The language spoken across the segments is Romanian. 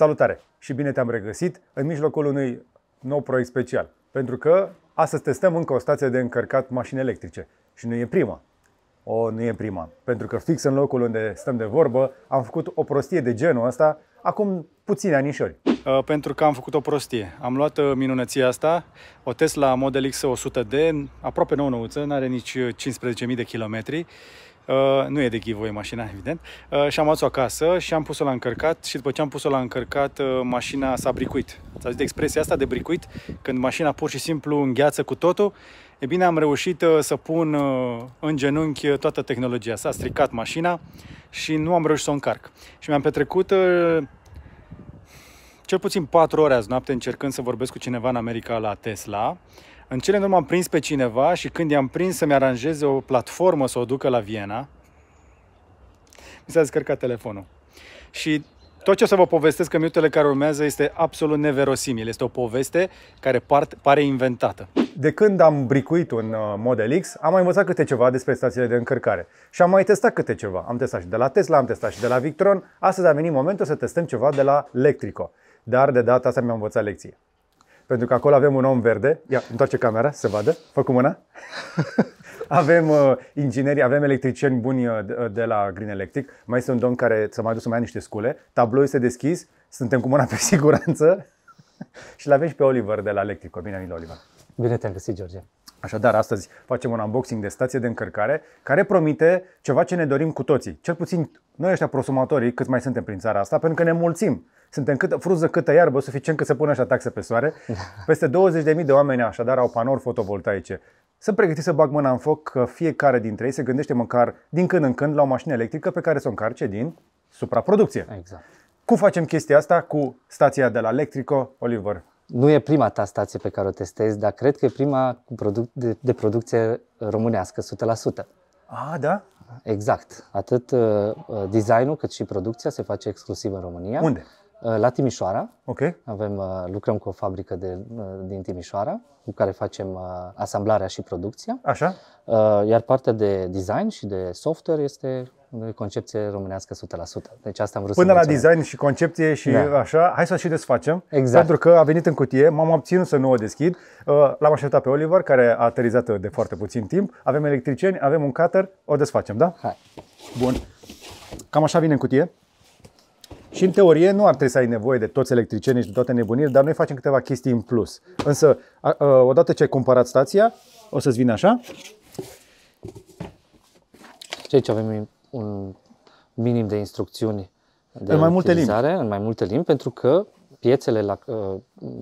Salutare și bine te-am regăsit în mijlocul unui nou proiect special, pentru că astăzi testăm încă o stație de încărcat mașini electrice și nu e prima. O, nu e prima, pentru că fix în locul unde stăm de vorbă am făcut o prostie de genul ăsta acum puțini anișori. Uh, pentru că am făcut o prostie. Am luat uh, minunăția asta, o Tesla Model X 100D, aproape nouă nouță, nu are nici 15.000 uh, de kilometri Uh, nu e de ghivoi mașina, evident. Uh, și am luat-o acasă și am pus-o la încărcat și după ce am pus-o la încărcat, uh, mașina s-a bricuit. Ți-a zis de expresia asta de bricuit, când mașina pur și simplu îngheață cu totul. E bine, am reușit uh, să pun uh, în genunchi toată tehnologia. S-a stricat mașina și nu am reușit să o încarc. Și mi-am petrecut cel puțin 4 ore azi noapte încercând să vorbesc cu cineva în America la Tesla în cele din urmă am prins pe cineva și când i-am prins să-mi aranjeze o platformă să o ducă la Viena, mi s-a descărcat telefonul. Și tot ce o să vă povestesc în minutele care urmează este absolut neverosimil. Este o poveste care part, pare inventată. De când am bricuit un uh, Model X, am mai învățat câte ceva despre stațiile de încărcare. Și am mai testat câte ceva. Am testat și de la Tesla, am testat și de la Victron. Astăzi a venit momentul să testăm ceva de la Electrico. Dar de data asta mi-am învățat lecție pentru că acolo avem un om verde. Ia, întoarce camera, să vadă. Fă cu mâna. avem uh, ingineri, avem electricieni buni uh, de la Green Electric. Mai este un domn care s-a mai dus să mai ia niște scule. Tabloul este deschis, suntem cu mâna pe siguranță. și l-avem și pe Oliver de la Electrico. Bine venit, Oliver. Bine te-am găsit, George. Așadar, astăzi facem un unboxing de stație de încărcare care promite ceva ce ne dorim cu toții. Cel puțin noi ăștia prosumatorii, cât mai suntem prin țara asta, pentru că ne mulțim. Suntem câtă frunză, câtă iarbă, suficient că se pune așa taxe pe soare. Peste 20.000 de oameni așadar au panouri fotovoltaice. Sunt pregătiți să bag mâna în foc că fiecare dintre ei se gândește măcar din când în când la o mașină electrică pe care să o încarce din supraproducție. Exact. Cum facem chestia asta cu stația de la Electrico? Oliver, nu e prima ta stație pe care o testezi, dar cred că e prima produc- de, de producție românească, 100%. A, da? Exact. Atât uh, designul cât și producția se face exclusiv în România. Unde? Uh, la Timișoara. Ok. Avem, uh, lucrăm cu o fabrică de, uh, din Timișoara, cu care facem asamblarea și producția. Așa. Iar partea de design și de software este concepție românească 100%. Deci asta am vrut Până să la design și concepție și da. așa, hai să și desfacem. Exact. Pentru că a venit în cutie, m-am obținut să nu o deschid. L-am așteptat pe Oliver, care a aterizat de foarte puțin timp. Avem electricieni, avem un cutter, o desfacem, da? Hai. Bun. Cam așa vine în cutie. Și în teorie nu ar trebui să ai nevoie de toți electricienii și de toate nebuniri, dar noi facem câteva chestii în plus. Însă, odată ce ai cumpărat stația, o să-ți vină așa. Și aici avem un minim de instrucțiuni de în mai multe limbi. în mai multe limbi, pentru că piețele la, uh,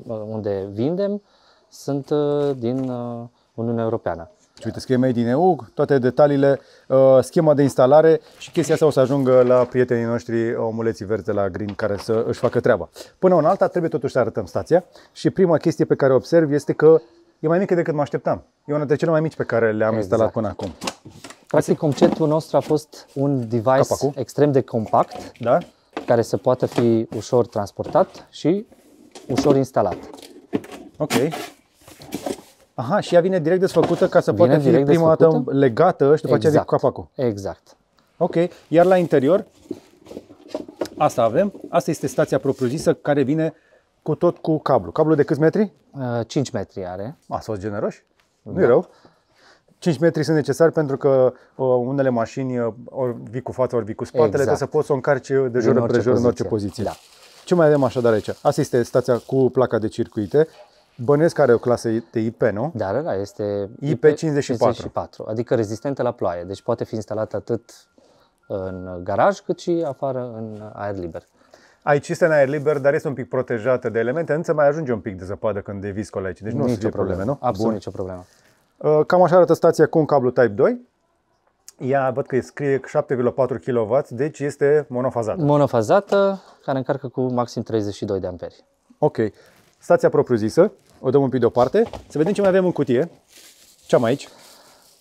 unde vindem sunt uh, din uh, Uniunea Europeană. Și deci, uite, scrie Made in EU, toate detaliile, uh, schema de instalare și chestia asta o să ajungă la prietenii noștri omuleții verzi la Green care să își facă treaba. Până în alta trebuie totuși să arătăm stația și prima chestie pe care o observ este că e mai mică decât mă așteptam. E una dintre cele mai mici pe care le-am exact. instalat până acum. Practic, conceptul nostru a fost un device Capacul. extrem de compact, da? care să poată fi ușor transportat și ușor instalat. Ok. Aha, și ea vine direct desfăcută ca să poată fi prima dată legată și după exact. cu capacul. Exact. Ok, iar la interior, asta avem, asta este stația propriu-zisă care vine cu tot cu cablu. Cablu de câți metri? 5 uh, metri are. A fost generos? Da. Nu e rău. 5 metri sunt necesari pentru că uh, unele mașini uh, ori vii cu fața, ori vii cu spatele, exact. trebuie să poți să o încarci uh, de jur împrejur în orice poziție. Da. Ce mai avem așadar aici? Asta este stația cu placa de circuite, Bănesc are o clasă de IP, nu? Da, da, da, este IP54. adică rezistentă la ploaie, deci poate fi instalată atât în garaj cât și afară în aer liber. Aici este în aer liber, dar este un pic protejată de elemente, însă mai ajunge un pic de zăpadă când e viscol aici, deci nu nicio o să fie probleme, nu? Absolut Bun. nicio problemă. Uh, cam așa arată stația cu un cablu Type 2. Ea văd că scrie 7,4 kW, deci este monofazată. Monofazată, care încarcă cu maxim 32 de amperi. Ok. Stația propriu-zisă, o dăm un pic deoparte, să vedem ce mai avem în cutie. Ce am aici?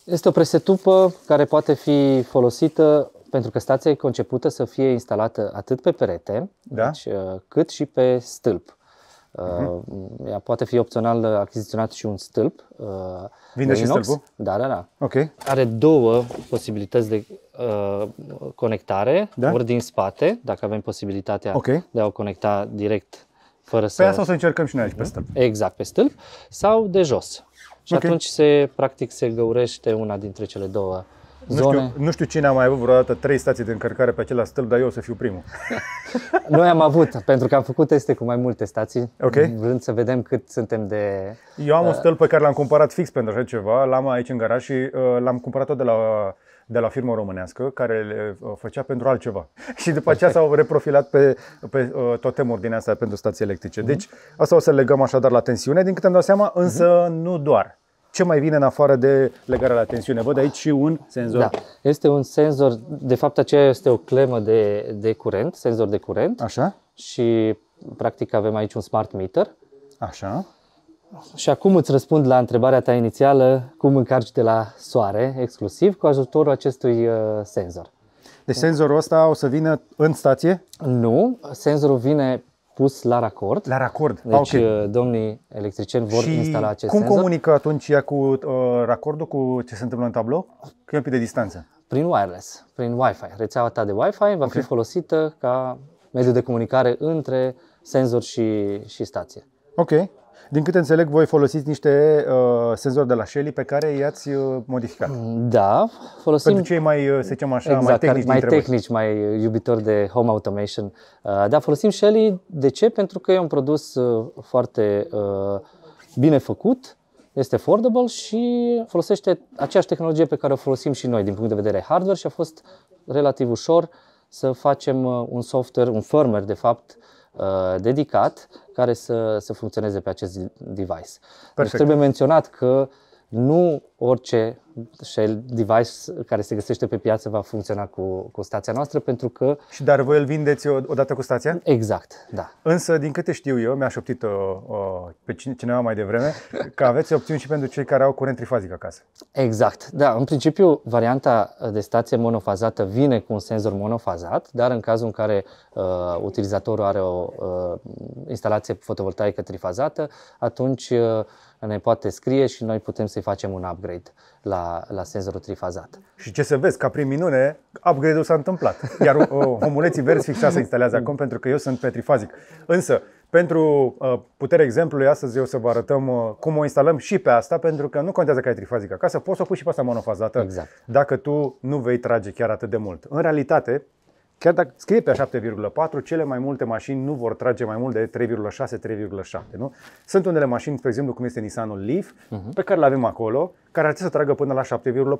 Este o presetupă care poate fi folosită pentru că stația e concepută să fie instalată atât pe perete, da? deci, uh, cât și pe stâlp. Uh-huh. Ea poate fi opțional achiziționat și un stâlp. Uh, Vinde și stâlpul? Da, da, da. Okay. Are două posibilități de uh, conectare, da? ori din spate, dacă avem posibilitatea okay. de a o conecta direct fără păi să... Pe asta o să încercăm și noi aici, pe stâlp. Exact, pe stâlp sau de jos. Și okay. atunci se, practic, se găurește una dintre cele două zone. Nu știu, nu știu cine a mai avut vreodată trei stații de încărcare pe același stâlp, dar eu o să fiu primul. Noi am avut, pentru că am făcut teste cu mai multe stații, okay. vrând să vedem cât suntem de... Eu am uh, un stâlp pe care l-am cumpărat fix pentru așa ceva, l-am aici în garaj și uh, l-am cumpărat tot de la uh, de la firmă românească care le uh, făcea pentru altceva. și după aceea s-au reprofilat pe, pe uh, totemuri din astea pentru stații electrice. Mhm. Deci asta o să legăm așadar la tensiune, din câte am dat seama, mhm. însă nu doar. Ce mai vine în afară de legarea la tensiune? Văd aici și un senzor. Da, este un senzor, de fapt aceea este o clemă de, de curent, senzor de curent. Așa. Și practic avem aici un smart meter. Așa. Și acum îți răspund la întrebarea ta inițială, cum încarci de la soare, exclusiv, cu ajutorul acestui uh, senzor. Deci senzorul ăsta o să vină în stație? Nu, senzorul vine pus la racord. La racord, Deci okay. Uh, domnii electricieni vor și instala acest cum senzor. cum comunică atunci ea cu uh, racordul, cu ce se întâmplă în tablou? Cât de distanță? Prin wireless, prin Wi-Fi. Rețeaua ta de Wi-Fi va okay. fi folosită ca mediu de comunicare între senzor și, și stație. Ok. Din câte înțeleg, voi folosiți niște uh, senzori de la Shelly pe care i-ați uh, modificat. Da, folosim... Pentru cei mai, uh, să zicem așa, exact, mai tehnici mai tehnici, uh, mai iubitori de home automation. Uh, da, folosim Shelly. De ce? Pentru că e un produs uh, foarte uh, bine făcut, este affordable și folosește aceeași tehnologie pe care o folosim și noi din punct de vedere hardware și a fost relativ ușor să facem uh, un software, un firmware de fapt, Uh, dedicat care să, să funcționeze pe acest device. Deci trebuie menționat că nu orice Shell device care se găsește pe piață va funcționa cu, cu stația noastră pentru că... Și dar voi îl vindeți odată cu stația? Exact, da. Însă, din câte știu eu, mi-a șoptit o, uh, o, uh, pe cineva mai devreme, că aveți opțiuni și pentru cei care au curent trifazic acasă. Exact, da. În principiu, varianta de stație monofazată vine cu un senzor monofazat, dar în cazul în care uh, utilizatorul are o uh, instalație fotovoltaică trifazată, atunci uh, ne poate scrie și noi putem să-i facem un upgrade la, la senzorul trifazat. Și ce să vezi, ca prin minune, upgrade-ul s-a întâmplat. Iar uh, omuleții verzi fixa se instalează acum pentru că eu sunt petrifazic. Însă, pentru uh, puterea exemplului, astăzi eu să vă arătăm uh, cum o instalăm și pe asta, pentru că nu contează că ai trifazic acasă, poți să o pui și pe asta monofazată exact. dacă tu nu vei trage chiar atât de mult. În realitate, Chiar dacă scrie pe 7,4, cele mai multe mașini nu vor trage mai mult de 3,6-3,7. Nu? Sunt unele mașini, pe exemplu, cum este Nissanul Leaf, uh-huh. pe care le avem acolo, care ar trebui să tragă până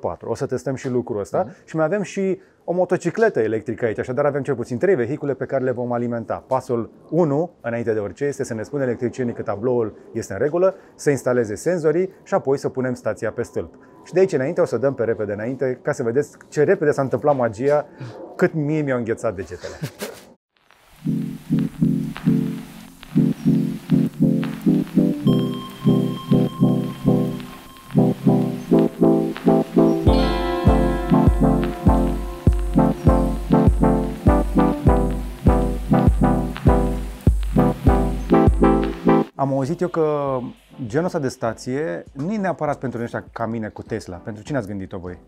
la 7,4. O să testăm și lucrul ăsta uh-huh. și mai avem și o motocicletă electrică aici, așadar avem cel puțin trei vehicule pe care le vom alimenta. Pasul 1, înainte de orice, este să ne spună electricienii că tabloul este în regulă, să instaleze senzorii și apoi să punem stația pe stâlp. Și de aici înainte o să dăm pe repede înainte ca să vedeți ce repede s-a întâmplat magia, cât mie mi-au înghețat degetele. Am auzit eu că genul ăsta de stație nu e neapărat pentru ăștia ca mine cu Tesla. Pentru cine ați gândit-o voi?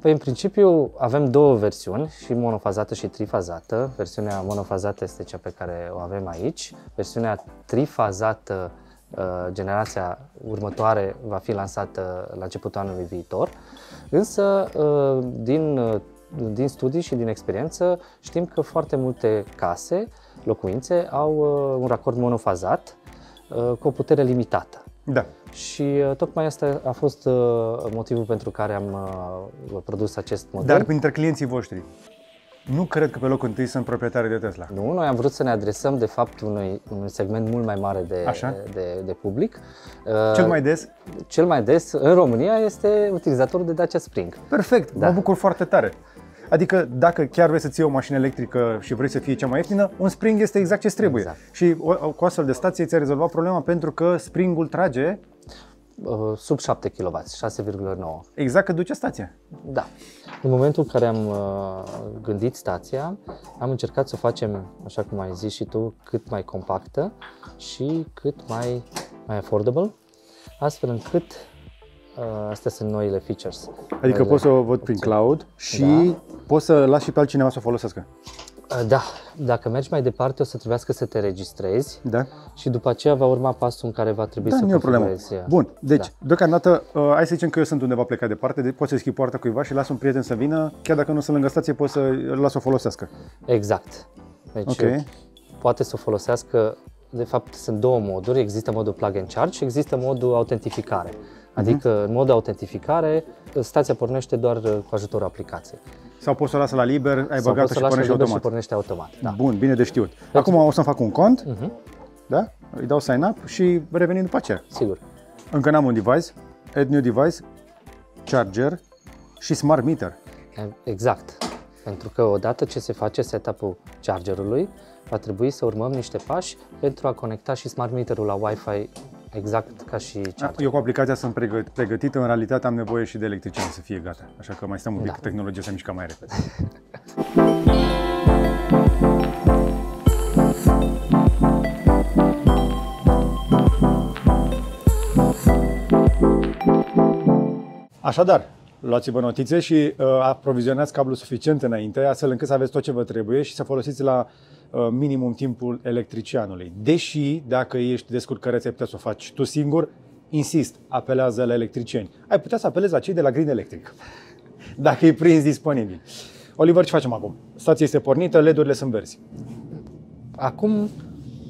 Păi, în principiu, avem două versiuni, și monofazată și trifazată. Versiunea monofazată este cea pe care o avem aici. Versiunea trifazată, uh, generația următoare, va fi lansată la începutul anului viitor. Însă, uh, din, uh, din studii și din experiență, știm că foarte multe case, locuințe, au un racord monofazat, Uh, cu o putere limitată. Da. Și uh, tocmai asta a fost uh, motivul pentru care am produs acest model. Dar printre clienții voștri, nu cred că pe locul întâi sunt proprietari de Tesla. Nu, noi am vrut să ne adresăm, de fapt, unui, unui segment mult mai mare de, Așa. de, de public. Cel mai des? Cel mai des în România este utilizatorul de Dacia Spring. Perfect, da. mă bucur foarte tare. Adică dacă chiar vrei să ții o mașină electrică și vrei să fie cea mai ieftină, un spring este exact ce trebuie. Exact. Și cu astfel de stație ți-a rezolvat problema pentru că springul trage uh, sub 7 kW, 6,9. Exact că duce stația. Da. În momentul în care am uh, gândit stația, am încercat să o facem, așa cum ai zis și tu, cât mai compactă și cât mai, mai affordable, astfel încât Uh, astea sunt noile features. Adică pot să o văd prin cloud și da. pot să las și pe altcineva să o folosească. Uh, da, dacă mergi mai departe o să trebuiască să te registrezi da. și după aceea va urma pasul în care va trebui da, să o problemă. Uh, Bun, deci da. deocamdată uh, hai să zicem că eu sunt undeva plecat departe, de, poți să schimb poarta cuiva și las un prieten să vină, chiar dacă nu sunt lângă stație poți să las o folosească. Exact. Deci okay. poate să o folosească de fapt sunt două moduri, există modul plug and charge și există modul autentificare. Mhm. Adică, în mod de autentificare, stația pornește doar uh, cu ajutorul aplicației. Sau poți să o lasă la liber, ai băgat și pornește automat. Și pornește automat da. Bun, bine de știut. Deci- Acum o să-mi fac un cont, uh-huh. da? îi dau sign up și revenim după aceea. Sigur. Încă n-am un device, add new device, charger și smart meter. Exact. Pentru că odată ce se face setup-ul chargerului, va trebui să urmăm niște pași pentru a conecta și smart meter-ul la Wi-Fi exact ca și cealaltă. Da, eu cu aplicația sunt pregătită, în realitate am nevoie și de electrician să fie gata, așa că mai stăm un da. pic, da. tehnologia să mișcă mai repede. Așadar, Luați-vă notițe și uh, aprovizionați cablul suficient înainte, astfel încât să aveți tot ce vă trebuie și să folosiți la uh, minimum timpul electricianului. Deși, dacă ești descurcăreț, ai putea să o faci tu singur, insist, apelează la electricieni. Ai putea să apelezi la cei de la Green Electric, dacă îi prins disponibil. Oliver, ce facem acum? Stația este pornită, LED-urile sunt verzi. Acum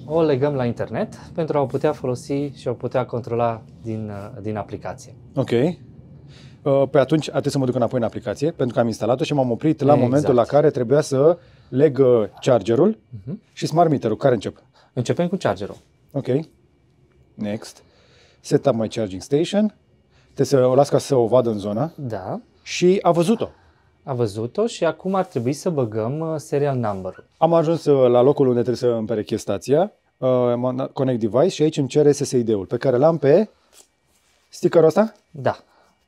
o legăm la internet pentru a o putea folosi și a o putea controla din, uh, din aplicație. Ok. Uh, pe atunci a trebuit să mă duc înapoi în aplicație, pentru că am instalat-o și m-am oprit la exact. momentul la care trebuia să leg uh, chargerul uh-huh. și smart meter-ul. Care încep? Începem cu chargerul. Ok. Next. Set up my charging station. Te să o las ca să o vadă în zona. Da. Și a văzut-o. A văzut-o și acum ar trebui să băgăm uh, serial number Am ajuns la locul unde trebuie să împereche stația, Connect Device și aici îmi cere SSID-ul pe care l-am pe stickerul ăsta? Da.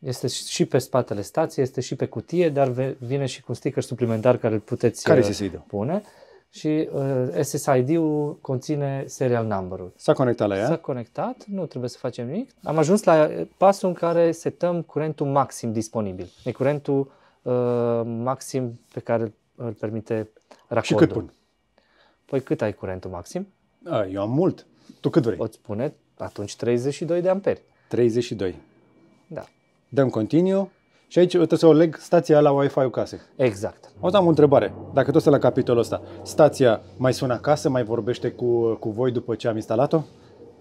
Este și pe spatele stației, este și pe cutie, dar vine și cu un sticker suplimentar care îl puteți care uh, SSID? pune. Și uh, SSID-ul conține serial number-ul. S-a conectat la ea? S-a conectat, nu trebuie să facem nimic. Am ajuns la pasul în care setăm curentul maxim disponibil. E curentul uh, maxim pe care îl permite racordul. Și cât pun? Păi cât ai curentul maxim? A, eu am mult. Tu cât vrei? Poți pune atunci 32 de amperi. 32 dăm continue și aici trebuie să o leg stația la Wi-Fi-ul casei. Exact. O să am o întrebare, dacă tot să la capitolul ăsta. Stația mai sună acasă, mai vorbește cu, cu voi după ce am instalat-o?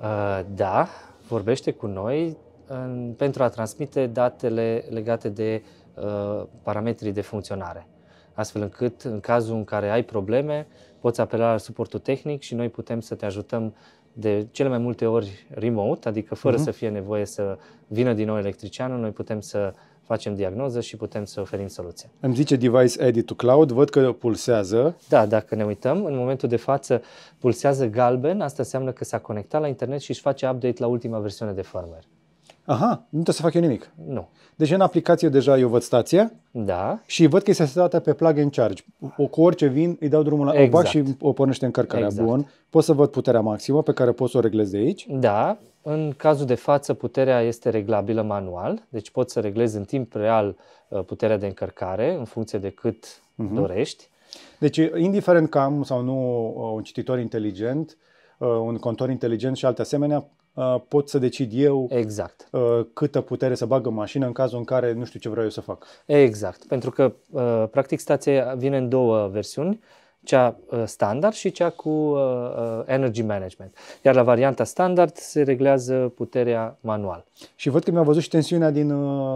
Uh, da, vorbește cu noi în, pentru a transmite datele legate de uh, parametrii de funcționare. Astfel încât, în cazul în care ai probleme, poți apela la suportul tehnic și noi putem să te ajutăm de cele mai multe ori remote, adică fără uh-huh. să fie nevoie să vină din nou electricianul, noi putem să facem diagnoză și putem să oferim soluția. Îmi zice Device Edit to Cloud, văd că pulsează. Da, dacă ne uităm, în momentul de față pulsează galben, asta înseamnă că s-a conectat la internet și își face update la ultima versiune de firmware. Aha, nu trebuie să fac eu nimic. Nu. Deci în aplicație deja eu văd stația da. și văd că este setată pe plug and charge. O, cu orice vin, îi dau drumul la exact. bac și o pornește încărcarea. Exact. Bun. Pot să văd puterea maximă pe care pot să o reglez de aici. Da. În cazul de față, puterea este reglabilă manual, deci poți să reglezi în timp real uh, puterea de încărcare în funcție de cât uh-huh. dorești. Deci, indiferent că am sau nu uh, un cititor inteligent, uh, un contor inteligent și alte asemenea, Uh, pot să decid eu exact. Uh, câtă putere să bagă mașina mașină în cazul în care nu știu ce vreau eu să fac. Exact, pentru că uh, practic stația vine în două versiuni, cea standard și cea cu energy management. Iar la varianta standard se reglează puterea manual. Și văd că mi-a văzut și tensiunea din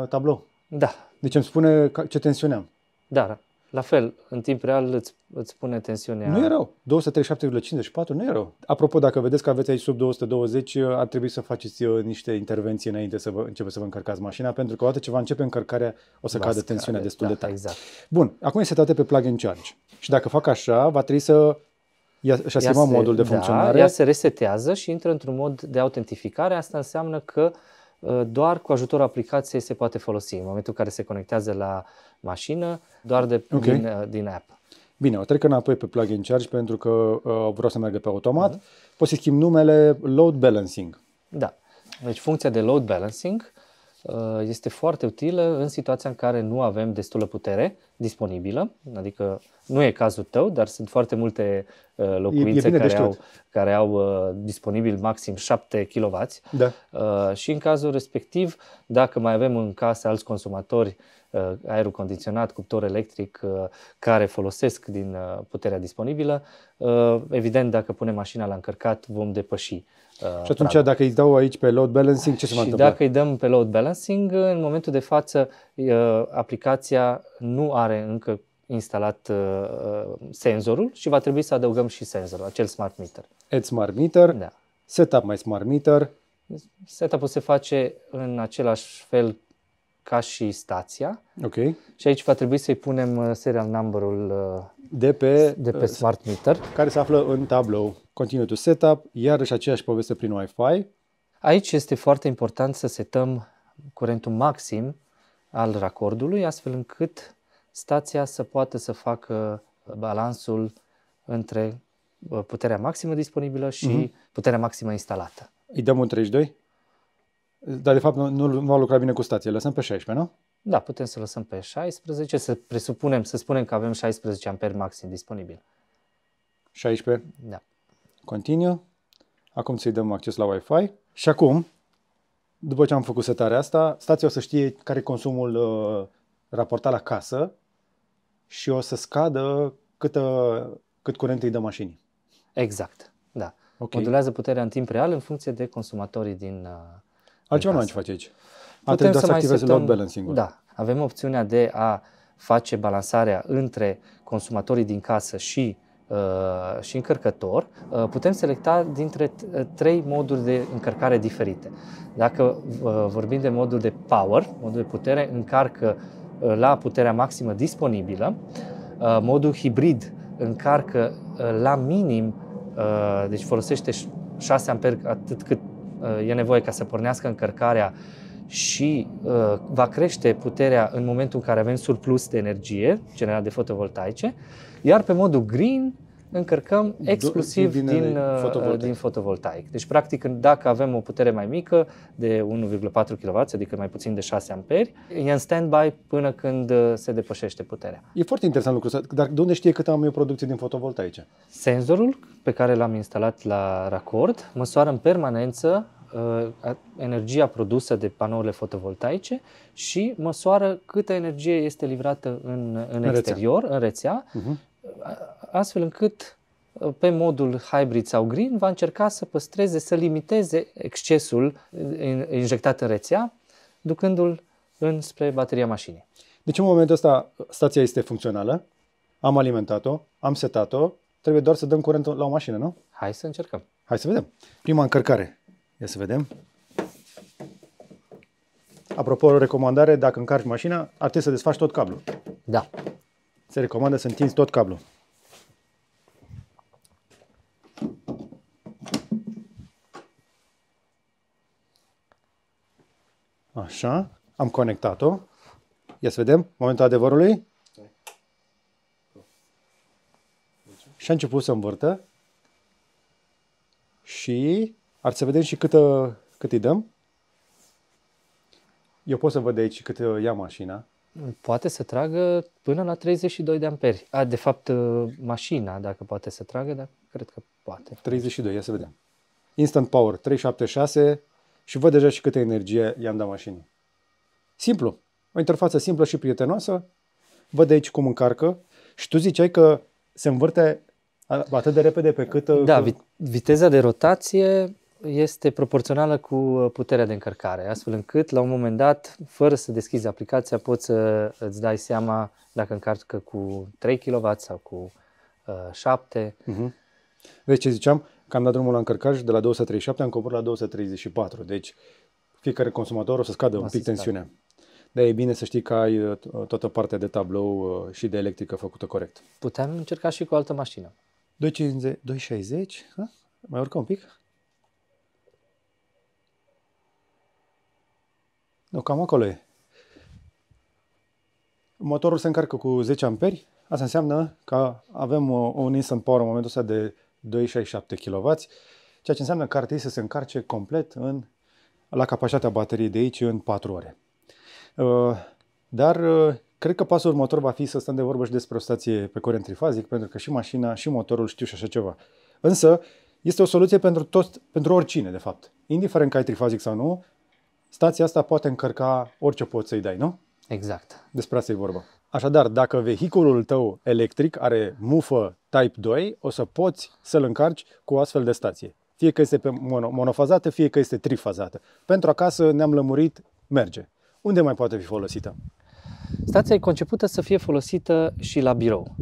tablou. Da. Deci îmi spune ce tensiune am. Da, la fel, în timp real îți, îți pune tensiunea. Nu e rău. 237,54 nu e rău. Apropo, dacă vedeți că aveți aici sub 220, ar trebui să faceți uh, niște intervenții înainte să vă, începeți să vă încărcați mașina, pentru că odată ce va începe încărcarea, o să cadă tensiunea da, destul da, de tare. Exact. Bun, acum este toate pe plug and charge. Și dacă fac așa, va trebui să ia, și-a schimbat modul de da, funcționare. Da, ea se resetează și intră într-un mod de autentificare. Asta înseamnă că uh, doar cu ajutorul aplicației se poate folosi. În momentul în care se conectează la mașină, doar de, okay. din, uh, din app. Bine, o trec înapoi pe plug-in charge pentru că uh, vreau să meargă pe automat. Uh-huh. Poți să schimb numele load balancing. Da. Deci funcția de load balancing Uh, este foarte utilă în situația în care nu avem destulă putere disponibilă, adică nu e cazul tău, dar sunt foarte multe locuințe uh, e, e care, au, care au uh, disponibil maxim 7 kW da. și în cazul respectiv, dacă mai avem în casă alți consumatori aerul condiționat, cuptor electric care folosesc din puterea disponibilă, evident dacă punem mașina la încărcat vom depăși și atunci, tragă. dacă îi dau aici pe load balancing, ce se va întâmpla? Dacă îi dăm pe load balancing, în momentul de față, aplicația nu are încă instalat senzorul și va trebui să adăugăm și senzorul, acel smart meter. Add smart meter, da. setup mai smart meter. Setup-ul se face în același fel ca și stația. Ok. Și aici va trebui să-i punem uh, serial number-ul uh, de pe, de pe uh, smart meter. Care se află în tablou. Continue to setup, iarăși aceeași poveste prin Wi-Fi. Aici este foarte important să setăm curentul maxim al racordului, astfel încât stația să poată să facă balansul între uh, puterea maximă disponibilă și uh-huh. puterea maximă instalată. Îi dăm un 32? Dar de fapt nu, nu, va lucra bine cu stația, lăsăm pe 16, nu? Da, putem să lăsăm pe 16, să presupunem, să spunem că avem 16 amperi maxim disponibil. 16? Da. Continue. Acum să-i dăm acces la Wi-Fi. Și acum, după ce am făcut setarea asta, stația o să știe care e consumul uh, raportat la casă și o să scadă câtă, cât curent îi dă mașinii. Exact, da. Okay. Modulează puterea în timp real în funcție de consumatorii din uh, Altceva nu mai face aici. Putem Atunci să, să activezi load balancing -ul. Da, avem opțiunea de a face balansarea între consumatorii din casă și uh, Uh, și încărcător, uh, putem selecta dintre uh, trei moduri de încărcare diferite. Dacă vorbim de modul de power, modul de putere, încarcă la puterea maximă disponibilă, modul hibrid încarcă la minim, deci folosește 6 amperi atât cât e nevoie ca să pornească încărcarea și va crește puterea în momentul în care avem surplus de energie generat de fotovoltaice. Iar pe modul green încărcăm exclusiv din, din, uh, fotovoltaic. din fotovoltaic. Deci, practic, dacă avem o putere mai mică de 1,4 kW, adică mai puțin de 6 amperi, e în standby până când uh, se depășește puterea. E foarte interesant lucrul ăsta, dar de unde știe cât am eu producție din fotovoltaice? Senzorul pe care l-am instalat la Racord măsoară în permanență uh, energia produsă de panourile fotovoltaice și măsoară câtă energie este livrată în, în, în exterior, rețea. în rețea, uh-huh astfel încât uh, pe modul hybrid sau green va încerca să păstreze, să limiteze excesul uh, injectat în rețea, ducându-l înspre bateria mașinii. Deci în momentul ăsta stația este funcțională, am alimentat-o, am setat-o, trebuie doar să dăm curent la o mașină, nu? Hai să încercăm. Hai să vedem. Prima încărcare. Ia să vedem. Apropo, o recomandare, dacă încarci mașina, ar trebui să desfaci tot cablul. Da se recomandă să întinzi tot cablul. Așa, am conectat-o. Ia să vedem momentul adevărului. Și a început să învârtă. Și ar să vedem și cât, cât îi dăm. Eu pot să văd de aici cât uh, ia mașina. Poate să tragă până la 32 de amperi. A, de fapt, uh, mașina, dacă poate să tragă, dar cred că poate. 32, ia să vedem. Instant Power 376 și văd deja și câtă energie i-am dat mașinii. Simplu. O interfață simplă și prietenoasă. Văd aici cum încarcă și tu ziceai că se învârte atât de repede pe cât... Uh, da, cu... viteza de rotație este proporțională cu uh, puterea de încărcare, astfel încât la un moment dat, fără să deschizi aplicația, poți să îți dai seama dacă încarcă cu 3 kW sau cu uh, 7. Uh-huh. Deci ce ziceam, că am dat drumul la încărcaj de la 237 am coborât la 234, deci fiecare consumator o să scadă un pic tensiunea. Dar e bine să știi că ai uh, toată partea de tablou uh, și de electrică făcută corect. Putem încerca și cu o altă mașină. 250, 260? Ha? Mai urcă un pic? Nu, cam acolo e. Motorul se încarcă cu 10 amperi. Asta înseamnă că avem un instant power în momentul ăsta de 2,67 kW, ceea ce înseamnă că ar trebui să se încarce complet în, la capacitatea bateriei de aici în 4 ore. Uh, dar uh, cred că pasul următor va fi să stăm de vorbă și despre o stație pe curent trifazic, pentru că și mașina și motorul știu și așa ceva. Însă, este o soluție pentru, tot, pentru oricine, de fapt. Indiferent că ai trifazic sau nu, Stația asta poate încărca orice poți să-i dai, nu? Exact. Despre asta e vorba. Așadar, dacă vehiculul tău electric are mufă Type 2, o să poți să-l încarci cu o astfel de stație. Fie că este pe mono, monofazată, fie că este trifazată. Pentru acasă ne-am lămurit, merge. Unde mai poate fi folosită? Stația e concepută să fie folosită și la birou,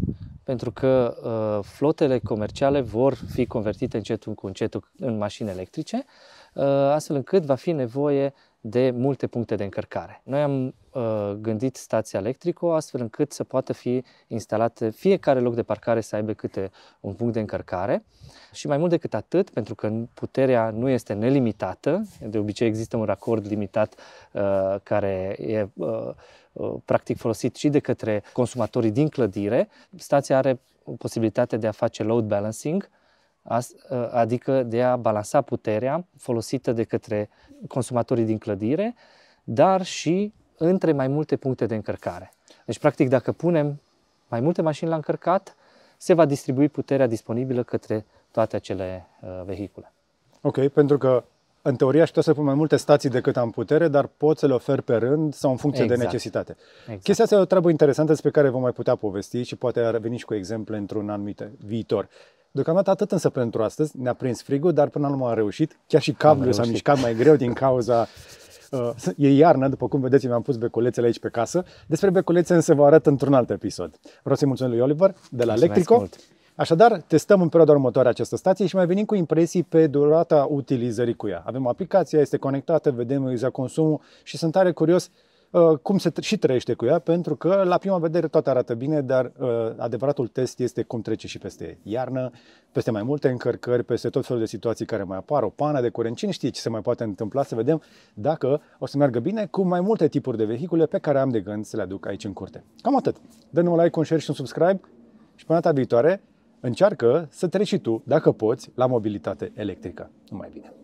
pentru că uh, flotele comerciale vor fi convertite încetul cu încetul în mașini electrice, uh, astfel încât va fi nevoie de multe puncte de încărcare. Noi am uh, gândit stația electrică astfel încât să poată fi instalate fiecare loc de parcare să aibă câte un punct de încărcare și mai mult decât atât, pentru că puterea nu este nelimitată, de obicei există un racord limitat uh, care e uh, uh, practic folosit și de către consumatorii din clădire, stația are posibilitatea de a face load balancing, Ă, adică de a balansa puterea folosită de către consumatorii din clădire, dar și între mai multe puncte de încărcare. Deci, practic, dacă punem mai multe mașini la încărcat, se va distribui puterea disponibilă către toate acele uh, vehicule. Ok, pentru că în teorie aș putea să pun mai multe stații decât am putere, dar pot să le ofer pe rând sau în funcție exact. de necesitate. Exact. Chestia asta e o treabă interesantă despre care vom mai putea povesti și poate ar veni și cu exemple într-un anumit viitor. Deocamdată atât însă pentru astăzi. Ne-a prins frigul, dar până la urmă am reușit. Chiar și cablul s-a mișcat mai greu din cauza Uh, e iarnă, după cum vedeți, mi-am pus beculețele aici pe casă. Despre beculețe însă vă arăt într-un alt episod. Vreau să-i mulțumesc lui Oliver de la Mulțumesc Electrico. Mult. Așadar, testăm în perioada următoare această stație și mai venim cu impresii pe durata utilizării cu ea. Avem aplicația, este conectată, vedem exact consumul și sunt tare curios Uh, cum se și trăiește cu ea, pentru că la prima vedere toate arată bine, dar uh, adevăratul test este cum trece și peste iarnă, peste mai multe încărcări, peste tot felul de situații care mai apar, o pană de cine știe ce se mai poate întâmpla, să vedem dacă o să meargă bine cu mai multe tipuri de vehicule pe care am de gând să le aduc aici în curte. Cam atât. Dă-ne un like, un share și un subscribe și până data viitoare încearcă să treci și tu, dacă poți, la mobilitate electrică. Numai bine!